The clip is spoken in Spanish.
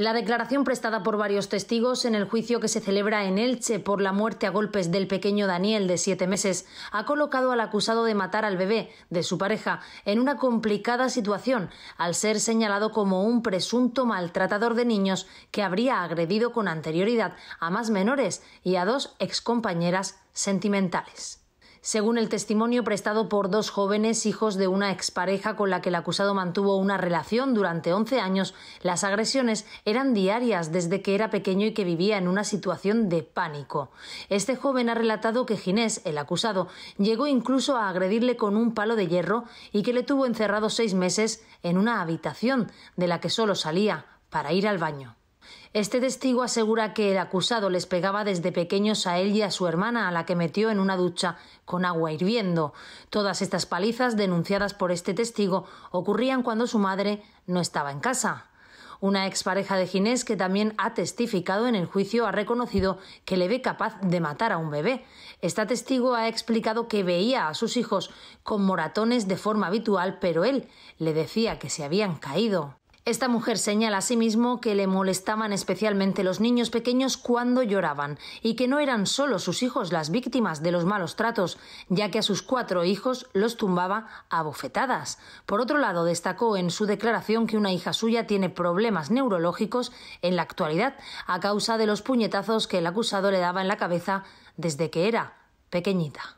La declaración prestada por varios testigos en el juicio que se celebra en Elche por la muerte a golpes del pequeño Daniel de siete meses ha colocado al acusado de matar al bebé de su pareja en una complicada situación al ser señalado como un presunto maltratador de niños que habría agredido con anterioridad a más menores y a dos excompañeras sentimentales según el testimonio prestado por dos jóvenes hijos de una expareja con la que el acusado mantuvo una relación durante 11 años, las agresiones eran diarias desde que era pequeño y que vivía en una situación de pánico. Este joven ha relatado que Ginés, el acusado, llegó incluso a agredirle con un palo de hierro y que le tuvo encerrado seis meses en una habitación de la que solo salía para ir al baño. Este testigo asegura que el acusado les pegaba desde pequeños a él y a su hermana, a la que metió en una ducha con agua hirviendo. Todas estas palizas denunciadas por este testigo ocurrían cuando su madre no estaba en casa. Una expareja de Ginés, que también ha testificado en el juicio, ha reconocido que le ve capaz de matar a un bebé. Esta testigo ha explicado que veía a sus hijos con moratones de forma habitual, pero él le decía que se habían caído. Esta mujer señala a sí mismo que le molestaban especialmente los niños pequeños cuando lloraban y que no eran solo sus hijos las víctimas de los malos tratos, ya que a sus cuatro hijos los tumbaba a bofetadas. Por otro lado, destacó en su declaración que una hija suya tiene problemas neurológicos en la actualidad a causa de los puñetazos que el acusado le daba en la cabeza desde que era pequeñita.